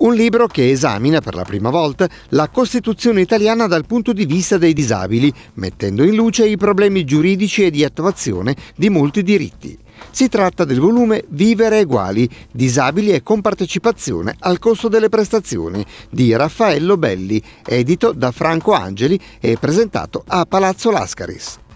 Un libro che esamina per la prima volta la Costituzione italiana dal punto di vista dei disabili, mettendo in luce i problemi giuridici e di attuazione di molti diritti. Si tratta del volume Vivere Eguali, Disabili e Compartecipazione al costo delle prestazioni di Raffaello Belli, edito da Franco Angeli e presentato a Palazzo Lascaris.